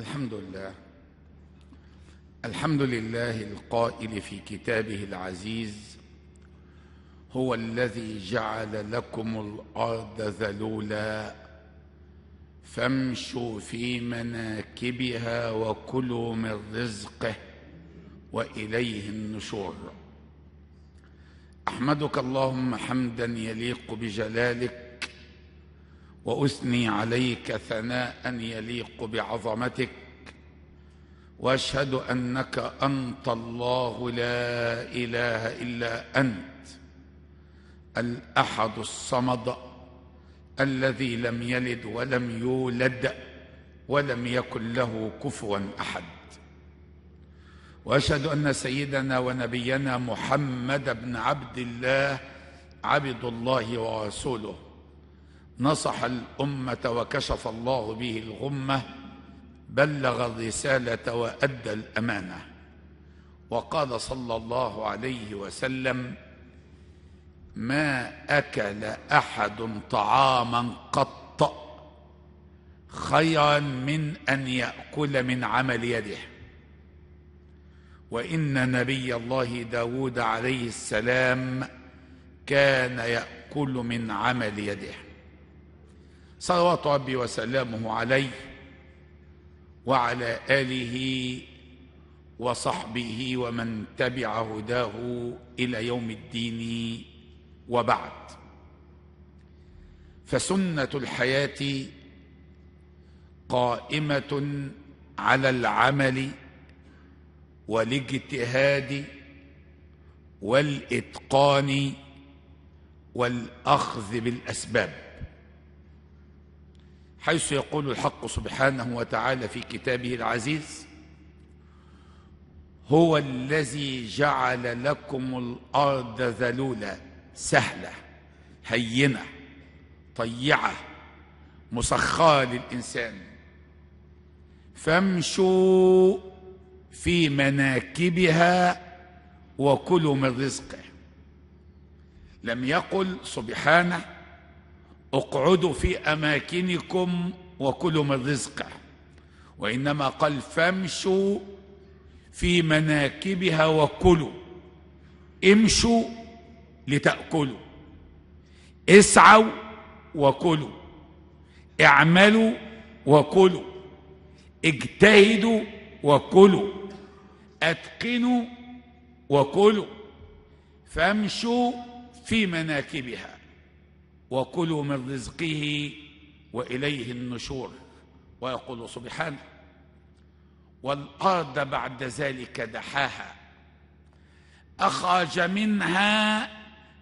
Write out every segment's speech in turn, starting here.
الحمد لله الحمد لله القائل في كتابه العزيز هو الذي جعل لكم الارض ذلولا فامشوا في مناكبها وكلوا من رزقه واليه النشور احمدك اللهم حمدا يليق بجلالك واثني عليك ثناء يليق بعظمتك واشهد انك انت الله لا اله الا انت الاحد الصمد الذي لم يلد ولم يولد ولم يكن له كفوا احد واشهد ان سيدنا ونبينا محمد بن عبد الله عبد الله ورسوله نصح الأمة وكشف الله به الغمة بلغ الرسالة وأدى الأمانة وقال صلى الله عليه وسلم ما أكل أحد طعاما قط خيرا من أن يأكل من عمل يده وإن نبي الله داود عليه السلام كان يأكل من عمل يده صلوات ربي وسلامه عليه وعلى آله وصحبه ومن تبع هداه إلى يوم الدين وبعد فسنة الحياة قائمة على العمل والاجتهاد والإتقان والأخذ بالأسباب حيث يقول الحق سبحانه وتعالى في كتابه العزيز هو الذي جعل لكم الأرض ذلولة سهلة هينة طيعة مسخرة للإنسان فامشوا في مناكبها وكلوا من رزقه لم يقل سبحانه اقعدوا في أماكنكم وكلوا من رزقه وإنما قال فامشوا في مناكبها وكلوا امشوا لتأكلوا اسعوا وكلوا اعملوا وكلوا اجتهدوا وكلوا اتقنوا وكلوا فامشوا في مناكبها وكلوا من رزقه وإليه النشور ويقول سبحانه والأرض بعد ذلك دحاها أخرج منها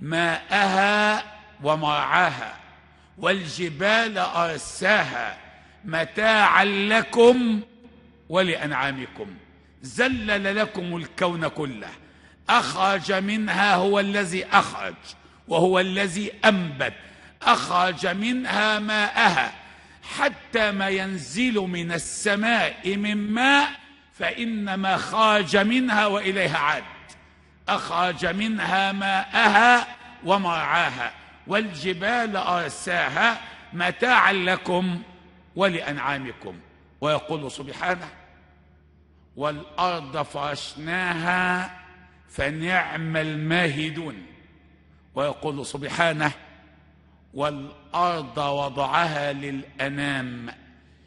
ماءها ومرعاها والجبال أرساها متاعا لكم ولأنعامكم زلل لكم الكون كله أخرج منها هو الذي أخرج وهو الذي أنبت أخرج منها ماءها حتى ما ينزل من السماء من ماء فإنما خرج منها وإليها عاد أخرج منها ماءها ومرعاها والجبال أرساها متاعا لكم ولأنعامكم ويقول سبحانه والأرض فرشناها فنعم الماهدون ويقول سبحانه والأرض وضعها للأنام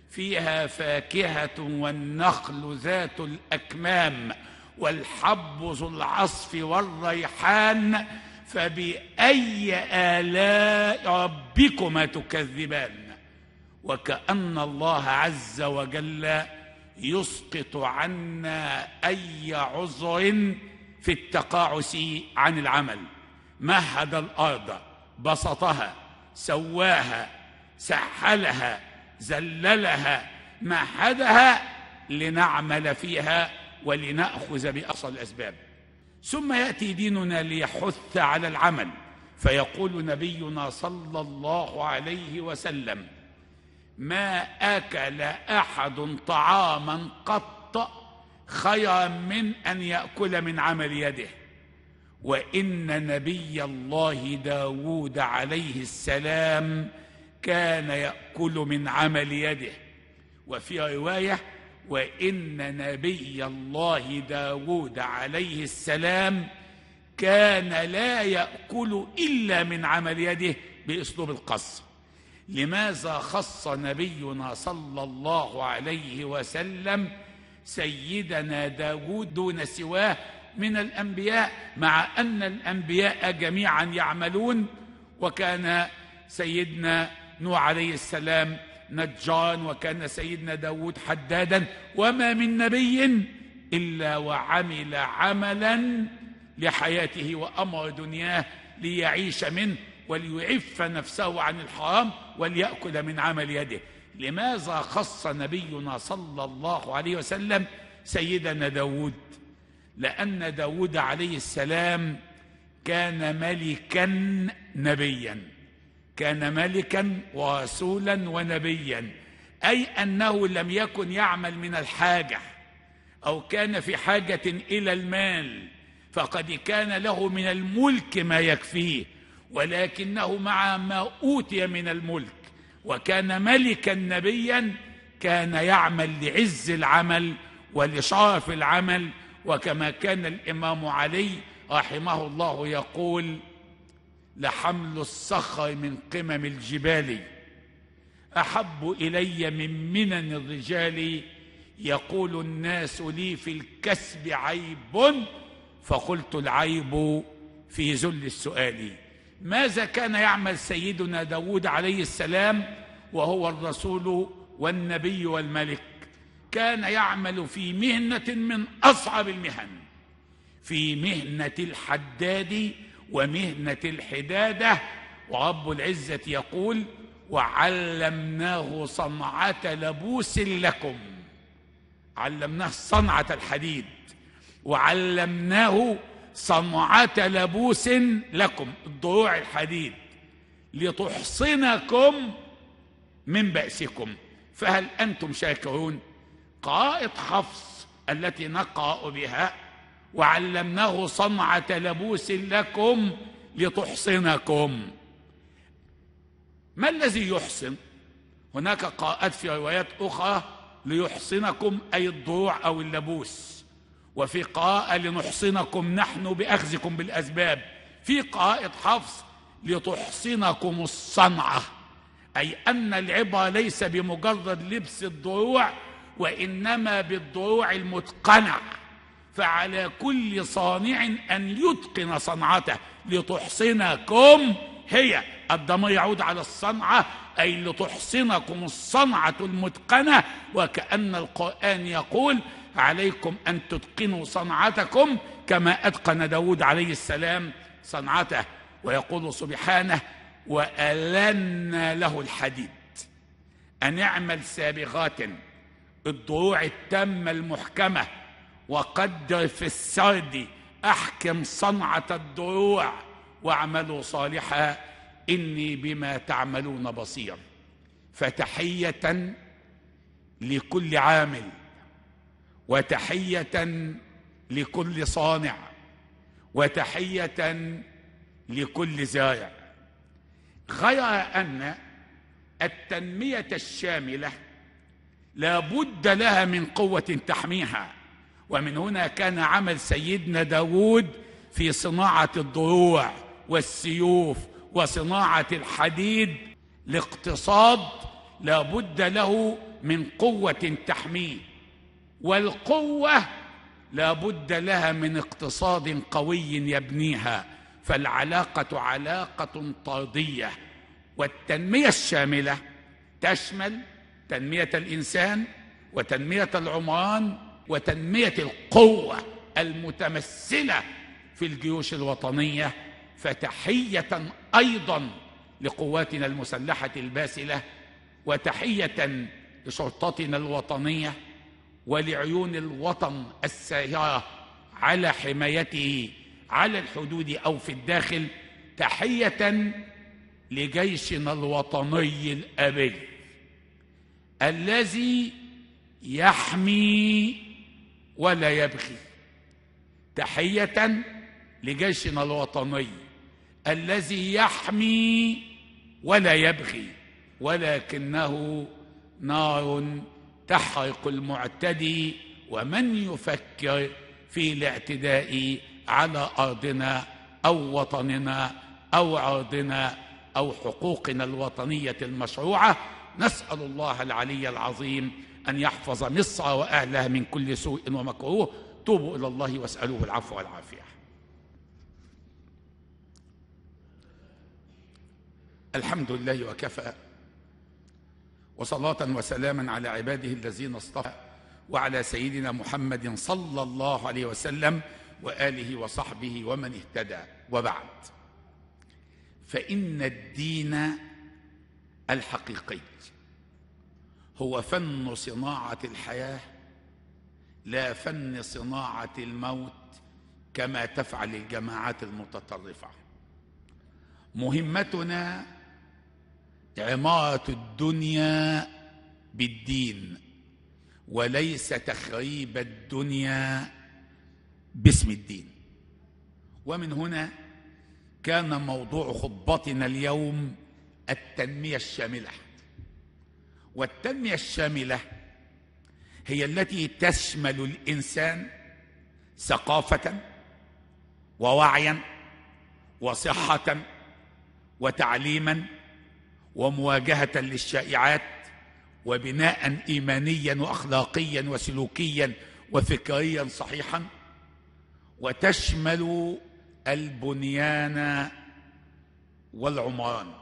فيها فاكهة والنخل ذات الأكمام والحب ذو العصف والريحان فبأي آلاء ربكما تكذبان وكأن الله عز وجل يسقط عنا أي عذر في التقاعس عن العمل مهد الأرض بسطها سواها سحلها زللها محدها لنعمل فيها ولنأخذ بأصل الأسباب ثم يأتي ديننا ليحث على العمل فيقول نبينا صلى الله عليه وسلم ما أكل أحد طعاما قط خيرا من أن يأكل من عمل يده وإن نبي الله داود عليه السلام كان يأكل من عمل يده وفي رواية وإن نبي الله داود عليه السلام كان لا يأكل إلا من عمل يده بأسلوب القص لماذا خص نبينا صلى الله عليه وسلم سيدنا داود دون سواه من الأنبياء مع أن الأنبياء جميعا يعملون وكان سيدنا نوح عليه السلام نجان وكان سيدنا داود حدادا وما من نبي إلا وعمل عملا لحياته وأمر دنياه ليعيش منه وليعف نفسه عن الحرام وليأكل من عمل يده لماذا خص نبينا صلى الله عليه وسلم سيدنا داود لأن داود عليه السلام كان ملكا نبيا كان ملكا ورسولا ونبيا أي أنه لم يكن يعمل من الحاجة أو كان في حاجة إلى المال فقد كان له من الملك ما يكفيه ولكنه مع ما أوتي من الملك وكان ملكا نبيا كان يعمل لعز العمل ولشرف العمل وكما كان الإمام علي رحمه الله يقول لحمل الصخر من قمم الجبال أحب إلي من منن الرجال يقول الناس لي في الكسب عيب فقلت العيب في ذل السؤال ماذا كان يعمل سيدنا داود عليه السلام وهو الرسول والنبي والملك كان يعمل في مهنة من أصعب المهن في مهنة الحداد ومهنة الحدادة ورب العزة يقول وعلمناه صنعة لبوس لكم علمناه صنعة الحديد وعلمناه صنعة لبوس لكم الضروع الحديد لتحصنكم من بأسكم فهل أنتم شاكرون قائد حفص التي نقرأ بها وعلمناه صنعة لبوس لكم لتحصنكم ما الذي يحصن هناك قائد في روايات أخرى ليحصنكم أي الضوع أو اللبوس وفي قراءة لنحصنكم نحن بأخذكم بالأسباب في قائد حفص لتحصنكم الصنعة أي أن العبرة ليس بمجرد لبس الضروع وإنما بالضروع المتقنة فعلى كل صانع أن يتقن صنعته لتحصنكم هي الضمير يعود على الصنعة أي لتحصنكم الصنعة المتقنة وكأن القرآن يقول عليكم أن تتقنوا صنعتكم كما أتقن داود عليه السلام صنعته ويقول سبحانه وألنا له الحديد أن يعمل سابغات الضروع التامة المحكمة وقدر في السرد أحكم صنعة الدروع واعملوا صالحا إني بما تعملون بصير فتحية لكل عامل وتحية لكل صانع وتحية لكل زارع غير أن التنمية الشاملة لا بد لها من قوة تحميها ومن هنا كان عمل سيدنا داود في صناعة الضروع والسيوف وصناعة الحديد لاقتصاد لا بد له من قوة تحميه والقوة لا بد لها من اقتصاد قوي يبنيها فالعلاقة علاقة طردية والتنمية الشاملة تشمل تنمية الإنسان وتنمية العمران وتنمية القوة المتمثلة في الجيوش الوطنية فتحية أيضا لقواتنا المسلحة الباسلة وتحية لشرطتنا الوطنية ولعيون الوطن الساهرة على حمايته على الحدود أو في الداخل تحية لجيشنا الوطني الأبي الذي يحمي ولا يبغي تحية لجيشنا الوطني الذي يحمي ولا يبغي ولكنه نار تحرق المعتدي ومن يفكر في الاعتداء على أرضنا أو وطننا أو عرضنا أو حقوقنا الوطنية المشروعة نسأل الله العلي العظيم أن يحفظ مصر وأهلها من كل سوء ومكروه توبوا إلى الله واسألوه العفو والعافية الحمد لله وكفى وصلاة وسلاما على عباده الذين اصطفى وعلى سيدنا محمد صلى الله عليه وسلم وآله وصحبه ومن اهتدى وبعد فإن الدين الحقيقي هو فن صناعة الحياة لا فن صناعة الموت كما تفعل الجماعات المتطرفة مهمتنا عمارة الدنيا بالدين وليس تخريب الدنيا باسم الدين ومن هنا كان موضوع خطبتنا اليوم التنمية الشاملة والتنمية الشاملة هي التي تشمل الإنسان ثقافة ووعيا وصحة وتعليما ومواجهة للشائعات وبناء إيمانيا وأخلاقيا وسلوكيا وفكريا صحيحا وتشمل البنيان والعمران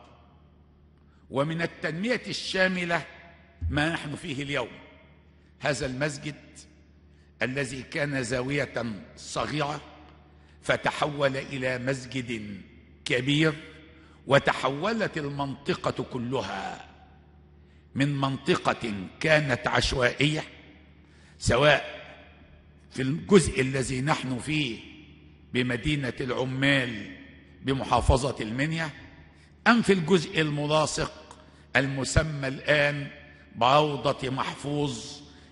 ومن التنمية الشاملة ما نحن فيه اليوم هذا المسجد الذي كان زاوية صغيرة فتحول إلى مسجد كبير وتحولت المنطقة كلها من منطقة كانت عشوائية سواء في الجزء الذي نحن فيه بمدينة العمال بمحافظة المنيا أم في الجزء الملاصق المسمى الآن بعوضة محفوظ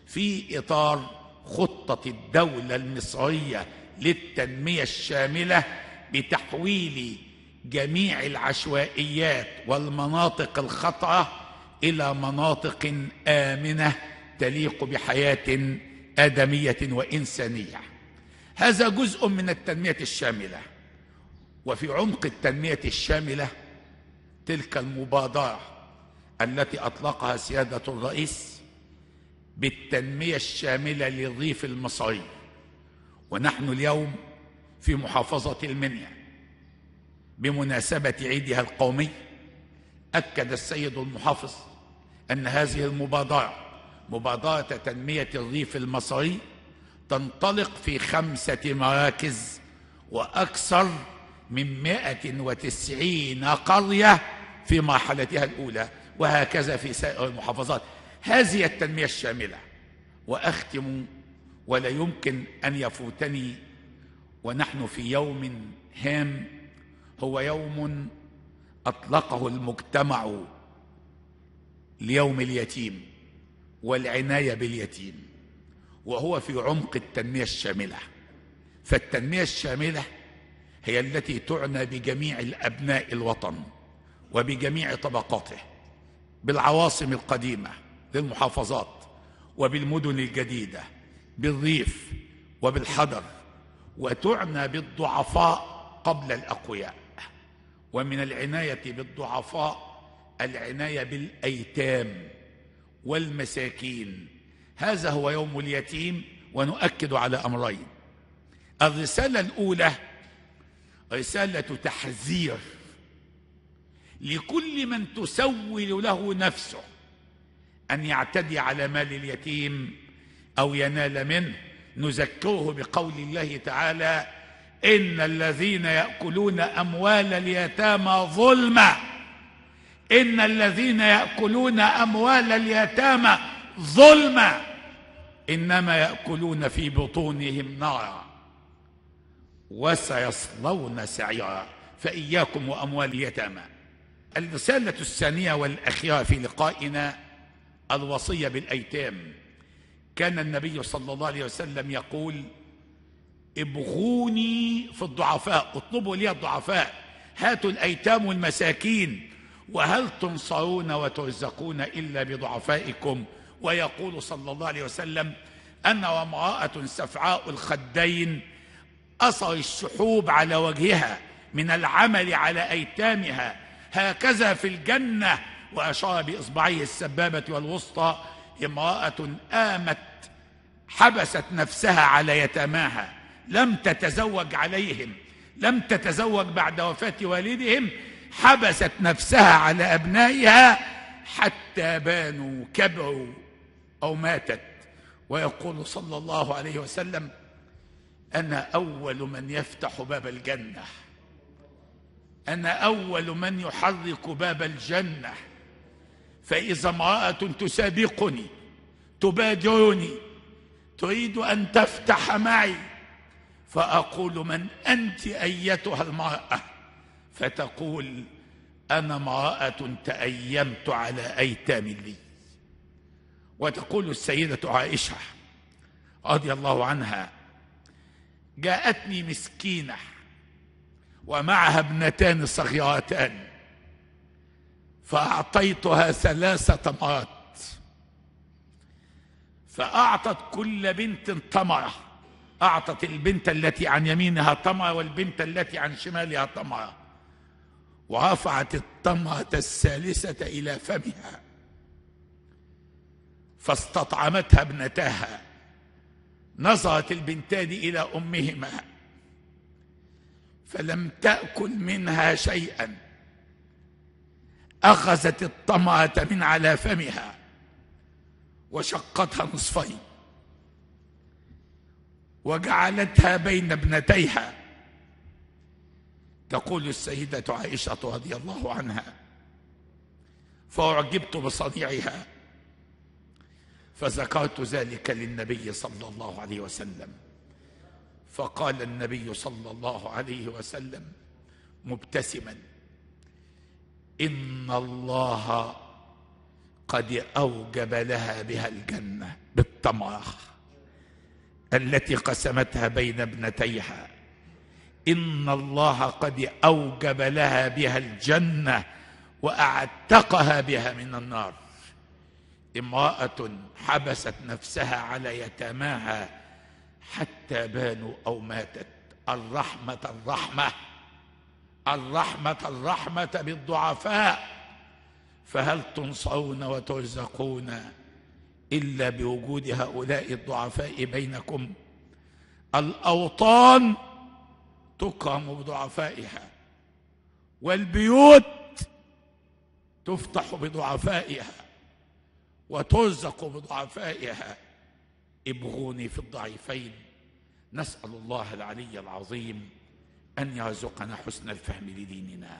في إطار خطة الدولة المصرية للتنمية الشاملة بتحويل جميع العشوائيات والمناطق الخطأة إلى مناطق آمنة تليق بحياة آدمية وإنسانية هذا جزء من التنمية الشاملة وفي عمق التنمية الشاملة تلك المبادرة التي أطلقها سيادة الرئيس بالتنمية الشاملة للريف المصري ونحن اليوم في محافظة المنيا بمناسبة عيدها القومي أكد السيد المحافظ أن هذه المبادرة مبادرة تنمية الريف المصري تنطلق في خمسة مراكز وأكثر من مائة وتسعين قرية في مرحلتها الأولى وهكذا في سائر المحافظات هذه التنمية الشاملة وأختم ولا يمكن أن يفوتني ونحن في يوم هام هو يوم أطلقه المجتمع ليوم اليتيم والعناية باليتيم وهو في عمق التنمية الشاملة فالتنمية الشاملة هي التي تعنى بجميع الأبناء الوطن وبجميع طبقاته بالعواصم القديمة للمحافظات وبالمدن الجديدة بالريف وبالحضر وتعنى بالضعفاء قبل الأقوياء ومن العناية بالضعفاء العناية بالأيتام والمساكين هذا هو يوم اليتيم ونؤكد على أمرين الرسالة الأولى رسالة تحذير لكل من تسول له نفسه أن يعتدي على مال اليتيم أو ينال منه نذكره بقول الله تعالى إن الذين يأكلون أموال اليتامى ظلما إن الذين يأكلون أموال اليتامى ظلما إنما يأكلون في بطونهم نارا وسيصلون سعيرا فإياكم وأموال اليتامى الرسالة الثانية والأخيرة في لقائنا الوصية بالأيتام كان النبي صلى الله عليه وسلم يقول ابغوني في الضعفاء اطلبوا لي الضعفاء هاتوا الأيتام والمساكين وهل تنصرون وترزقون إلا بضعفائكم ويقول صلى الله عليه وسلم أنا وامرأة سفعاء الخدين أصل السحوب على وجهها من العمل على أيتامها هكذا في الجنة وأشار بإصبعيه السبابة والوسطى امرأة آمت حبست نفسها على يتاماها لم تتزوج عليهم لم تتزوج بعد وفاة والدهم حبست نفسها على أبنائها حتى بانوا كبروا أو ماتت ويقول صلى الله عليه وسلم انا اول من يفتح باب الجنه انا اول من يحرك باب الجنه فاذا امراه تسابقني تبادرني تريد ان تفتح معي فاقول من انت ايتها المراه فتقول انا امراه تايمت على ايتام لي وتقول السيده عائشه رضي الله عنها جاءتني مسكينة ومعها ابنتان صغيرتان فأعطيتها ثلاث تمرات فأعطت كل بنت تمرة أعطت البنت التي عن يمينها تمرة والبنت التي عن شمالها تمرة ورفعت التمرة الثالثة إلى فمها فاستطعمتها ابنتها نظرت البنتان إلى أمهما فلم تأكل منها شيئا أخذت الطمعة من على فمها وشقتها نصفين وجعلتها بين ابنتيها تقول السيدة عائشة رضي الله عنها فأعجبت بصنيعها فذكرت ذلك للنبي صلى الله عليه وسلم فقال النبي صلى الله عليه وسلم مبتسما إن الله قد أوجب لها بها الجنة بالطمع التي قسمتها بين ابنتيها إن الله قد أوجب لها بها الجنة وأعتقها بها من النار امرأة حبست نفسها على يتاماها حتى بانوا أو ماتت الرحمة الرحمة الرحمة الرحمة بالضعفاء فهل تنصرون وترزقون إلا بوجود هؤلاء الضعفاء بينكم الأوطان تكرم بضعفائها والبيوت تفتح بضعفائها وترزق بضعفائها ابغوني في الضعيفين نسأل الله العلي العظيم أن يرزقنا حسن الفهم لديننا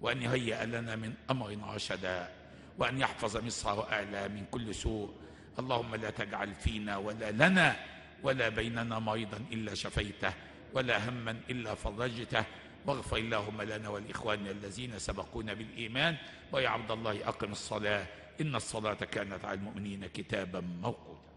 وأن يهيئ لنا من أمر رشدا وأن يحفظ مصر وأعلى من كل سوء اللهم لا تجعل فينا ولا لنا ولا بيننا مريضا إلا شفيته ولا هما إلا فرجته واغفر اللهم لنا والإخوان الذين سبقونا بالإيمان ويا عبد الله أقم الصلاة إن الصلاة كانت على المؤمنين كتابا موقوتا